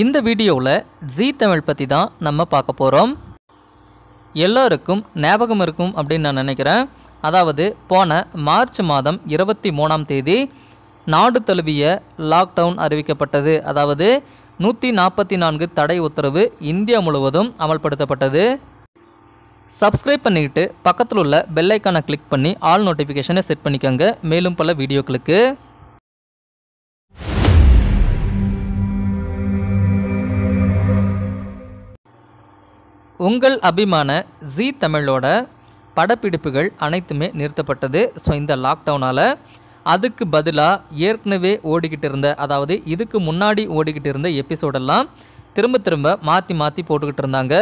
இந்த வீடியோவில் ஜி தமிழ் பற்றி தான் நம்ம பார்க்க போகிறோம் எல்லோருக்கும் ஞாபகம் இருக்கும் அப்படின்னு நான் நினைக்கிறேன் அதாவது போன மார்ச் மாதம் இருபத்தி மூணாம் தேதி நாடு தழுவிய லாக்டவுன் அறிவிக்கப்பட்டது அதாவது நூற்றி நாற்பத்தி நான்கு தடை உத்தரவு இந்தியா முழுவதும் அமல்படுத்தப்பட்டது சப்ஸ்கிரைப் பண்ணிக்கிட்டு பக்கத்தில் உள்ள பெல்லைக்கானை கிளிக் பண்ணி ஆல் நோட்டிஃபிகேஷனை செட் பண்ணிக்கோங்க மேலும் பல வீடியோக்களுக்கு உங்கள் அபிமான ஜி தமிழோட படப்பிடிப்புகள் அனைத்துமே நிறுத்தப்பட்டது ஸோ இந்த லாக்டவுனால் அதுக்கு பதிலாக ஏற்கனவே ஓடிக்கிட்டு இருந்த அதாவது இதுக்கு முன்னாடி ஓடிக்கிட்டு இருந்த எபிசோடெல்லாம் திரும்ப திரும்ப மாற்றி மாற்றி போட்டுக்கிட்டு இருந்தாங்க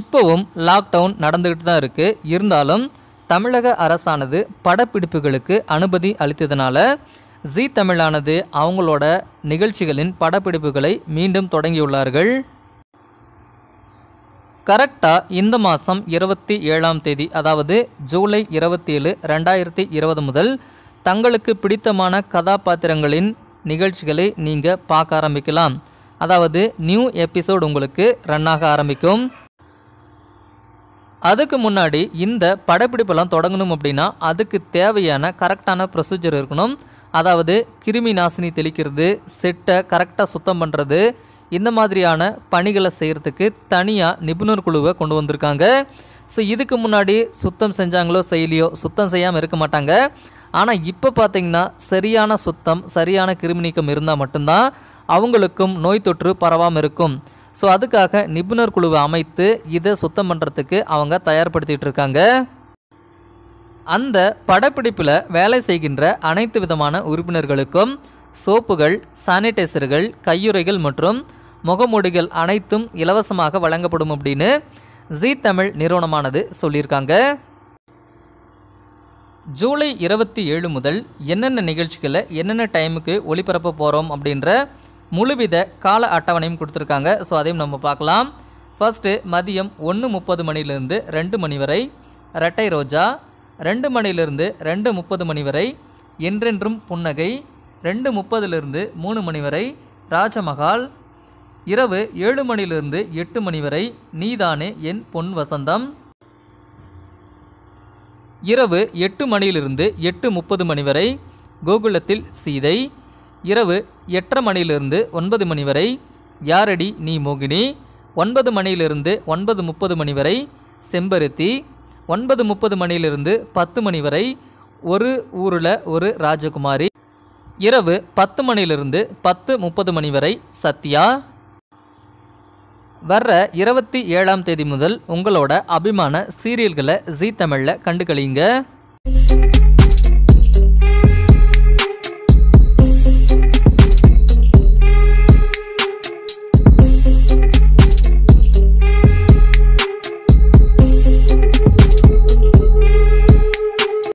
இப்போவும் லாக்டவுன் நடந்துக்கிட்டு தான் இருக்குது இருந்தாலும் தமிழக அரசானது படப்பிடிப்புகளுக்கு அனுமதி அளித்ததுனால ஜி தமிழானது அவங்களோட நிகழ்ச்சிகளின் படப்பிடிப்புகளை மீண்டும் தொடங்கியுள்ளார்கள் கரெக்டாக இந்த மாதம் இருபத்தி ஏழாம் தேதி அதாவது ஜூலை இருபத்தி ஏழு ரெண்டாயிரத்தி இருபது முதல் தங்களுக்கு பிடித்தமான கதாபாத்திரங்களின் நிகழ்ச்சிகளை நீங்கள் பார்க்க ஆரம்பிக்கலாம் அதாவது நியூ எபிசோடு உங்களுக்கு ரன்னாக ஆரம்பிக்கும் அதுக்கு முன்னாடி இந்த படப்பிடிப்பெல்லாம் தொடங்கணும் அப்படின்னா அதுக்கு தேவையான கரெக்டான ப்ரொசீஜர் இருக்கணும் அதாவது கிருமி நாசினி தெளிக்கிறது செட்டை கரெக்டாக சுத்தம் பண்ணுறது இந்த மாதிரியான பணிகளை செய்கிறதுக்கு தனியாக நிபுணர் குழுவை கொண்டு வந்திருக்காங்க ஸோ இதுக்கு முன்னாடி சுத்தம் செஞ்சாங்களோ செய்யலையோ சுத்தம் செய்யாமல் இருக்க மாட்டாங்க ஆனால் இப்போ பார்த்திங்கன்னா சரியான சுத்தம் சரியான கிருமி நீக்கம் இருந்தால் மட்டும்தான் அவங்களுக்கும் நோய் தொற்று பரவாமல் இருக்கும் ஸோ அதுக்காக நிபுணர் குழுவை அமைத்து இதை சுத்தம் பண்ணுறதுக்கு அவங்க தயார்படுத்திகிட்டு இருக்காங்க அந்த படப்பிடிப்பில் வேலை செய்கின்ற அனைத்து விதமான உறுப்பினர்களுக்கும் சோப்புகள் சானிடைசர்கள் கையுறைகள் மற்றும் முகமுடிகள் அனைத்தும் இலவசமாக வழங்கப்படும் அப்படின்னு ஜி தமிழ் நிறுவனமானது சொல்லியிருக்காங்க ஜூலை இருபத்தி ஏழு முதல் என்னென்ன நிகழ்ச்சிகளை என்னென்ன டைமுக்கு ஒளிபரப்ப போகிறோம் அப்படின்ற முழுவித கால அட்டவணையும் கொடுத்துருக்காங்க ஸோ அதையும் நம்ம பார்க்கலாம் ஃபஸ்ட்டு மதியம் ஒன்று முப்பது மணிலிருந்து ரெண்டு மணி வரை ரெட்டை ரோஜா ரெண்டு மணிலிருந்து ரெண்டு முப்பது மணி வரை என்றென்றும் புன்னகை ரெண்டு முப்பதுலேருந்து மூணு மணி வரை ராஜமகால் இரவு ஏழு மணியிலிருந்து எட்டு மணி வரை நீதானே என் பொன் வசந்தம் இரவு எட்டு மணியிலிருந்து எட்டு முப்பது மணி வரை கோகுலத்தில் சீதை இரவு எட்டரை மணியிலிருந்து ஒன்பது மணி வரை யாரடி நீ மோகினி ஒன்பது மணியிலிருந்து ஒன்பது முப்பது மணி வரை செம்பருத்தி ஒன்பது முப்பது மணியிலிருந்து பத்து மணி வரை ஒரு ஊரில் ஒரு ராஜகுமாரி இரவு பத்து மணியிலிருந்து பத்து முப்பது மணி வரை சத்யா வர்ற இருபத்தி ஏழாம் தேதி முதல் உங்களோட அபிமான சீரியல்களை ஜி தமிழில் கண்டுகளிங்க